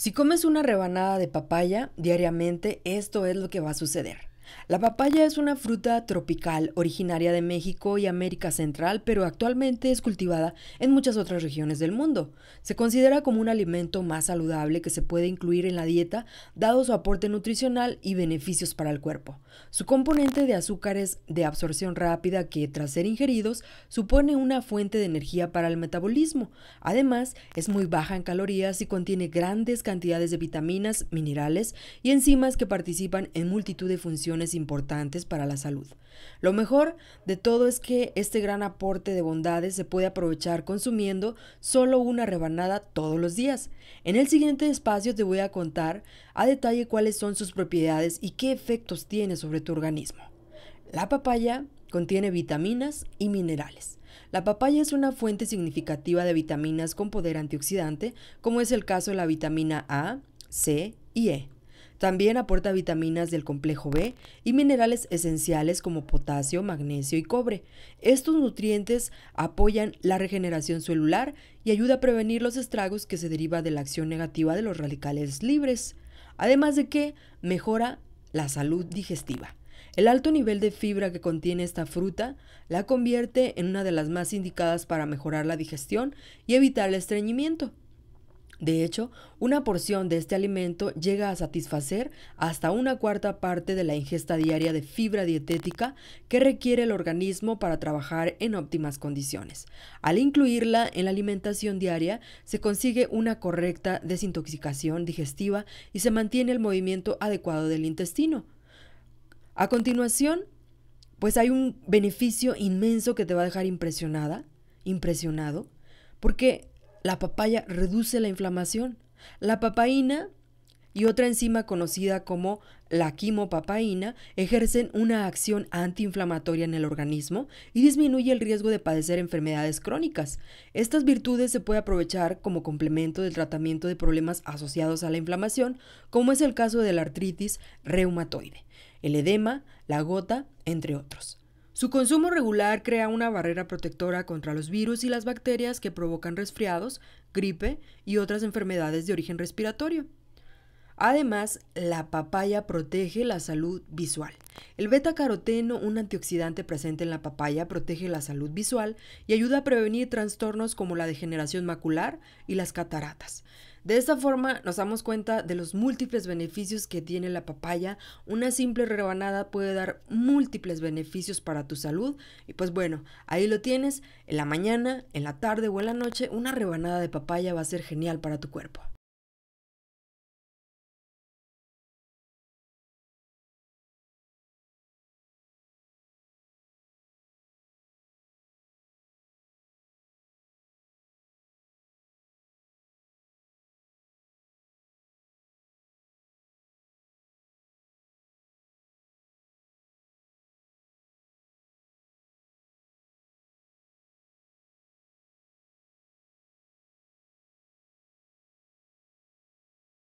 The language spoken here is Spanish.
Si comes una rebanada de papaya diariamente, esto es lo que va a suceder. La papaya es una fruta tropical originaria de México y América Central, pero actualmente es cultivada en muchas otras regiones del mundo. Se considera como un alimento más saludable que se puede incluir en la dieta, dado su aporte nutricional y beneficios para el cuerpo. Su componente de azúcares de absorción rápida que, tras ser ingeridos, supone una fuente de energía para el metabolismo. Además, es muy baja en calorías y contiene grandes cantidades de vitaminas, minerales y enzimas que participan en multitud de funciones importantes para la salud. Lo mejor de todo es que este gran aporte de bondades se puede aprovechar consumiendo solo una rebanada todos los días. En el siguiente espacio te voy a contar a detalle cuáles son sus propiedades y qué efectos tiene sobre tu organismo. La papaya contiene vitaminas y minerales. La papaya es una fuente significativa de vitaminas con poder antioxidante, como es el caso de la vitamina A, C y E. También aporta vitaminas del complejo B y minerales esenciales como potasio, magnesio y cobre. Estos nutrientes apoyan la regeneración celular y ayuda a prevenir los estragos que se deriva de la acción negativa de los radicales libres. Además de que mejora la salud digestiva. El alto nivel de fibra que contiene esta fruta la convierte en una de las más indicadas para mejorar la digestión y evitar el estreñimiento. De hecho, una porción de este alimento llega a satisfacer hasta una cuarta parte de la ingesta diaria de fibra dietética que requiere el organismo para trabajar en óptimas condiciones. Al incluirla en la alimentación diaria, se consigue una correcta desintoxicación digestiva y se mantiene el movimiento adecuado del intestino. A continuación, pues hay un beneficio inmenso que te va a dejar impresionada, impresionado, porque la papaya reduce la inflamación. La papaína y otra enzima conocida como la quimopapaína ejercen una acción antiinflamatoria en el organismo y disminuye el riesgo de padecer enfermedades crónicas. Estas virtudes se puede aprovechar como complemento del tratamiento de problemas asociados a la inflamación, como es el caso de la artritis reumatoide, el edema, la gota, entre otros. Su consumo regular crea una barrera protectora contra los virus y las bacterias que provocan resfriados, gripe y otras enfermedades de origen respiratorio. Además, la papaya protege la salud visual. El beta-caroteno, un antioxidante presente en la papaya, protege la salud visual y ayuda a prevenir trastornos como la degeneración macular y las cataratas. De esta forma nos damos cuenta de los múltiples beneficios que tiene la papaya. Una simple rebanada puede dar múltiples beneficios para tu salud. Y pues bueno, ahí lo tienes, en la mañana, en la tarde o en la noche, una rebanada de papaya va a ser genial para tu cuerpo.